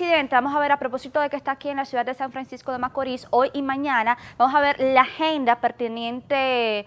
presidente, vamos a ver a propósito de que está aquí en la ciudad de San Francisco de Macorís, hoy y mañana, vamos a ver la agenda perteneciente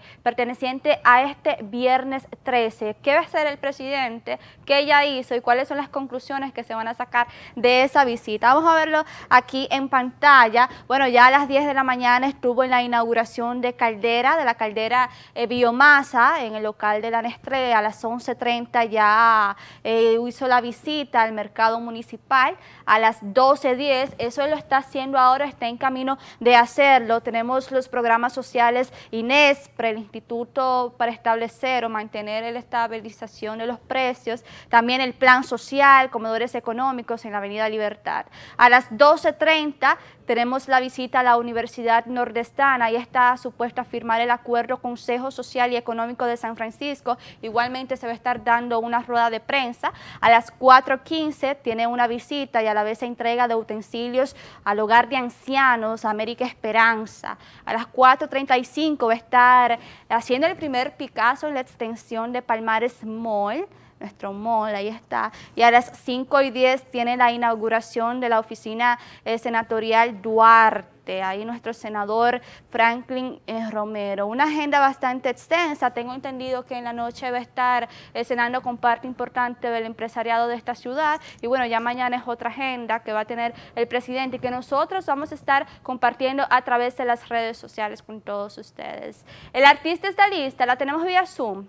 a este viernes 13. ¿Qué va a hacer el presidente? ¿Qué ya hizo? ¿Y cuáles son las conclusiones que se van a sacar de esa visita? Vamos a verlo aquí en pantalla. Bueno, ya a las 10 de la mañana estuvo en la inauguración de caldera, de la caldera eh, biomasa en el local de la Nestrella. A las 11.30 ya eh, hizo la visita al mercado municipal. A las 12.10. Eso lo está haciendo ahora, está en camino de hacerlo. Tenemos los programas sociales INES, para el Instituto para establecer o mantener la estabilización de los precios. También el plan social, comedores económicos en la Avenida Libertad. A las 12.30 tenemos la visita a la Universidad Nordestana y está supuesto a firmar el acuerdo Consejo Social y Económico de San Francisco. Igualmente se va a estar dando una rueda de prensa. A las 4.15 tiene una visita y a la vez se entrega de utensilios al hogar de ancianos América Esperanza. A las 4.35 va a estar haciendo el primer Picasso en la extensión de Palmares Mall nuestro mall, ahí está. Y a las 5 y 10 tiene la inauguración de la oficina eh, senatorial Duarte, ahí nuestro senador Franklin eh, Romero. Una agenda bastante extensa, tengo entendido que en la noche va a estar eh, cenando con parte importante del empresariado de esta ciudad y bueno, ya mañana es otra agenda que va a tener el presidente y que nosotros vamos a estar compartiendo a través de las redes sociales con todos ustedes. El artista está lista, la tenemos vía Zoom.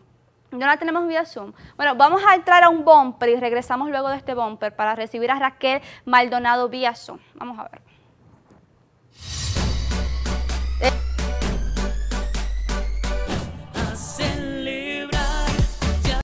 No la tenemos vía Zoom. Bueno, vamos a entrar a un bumper y regresamos luego de este bumper para recibir a Raquel Maldonado vía Zoom. Vamos a ver.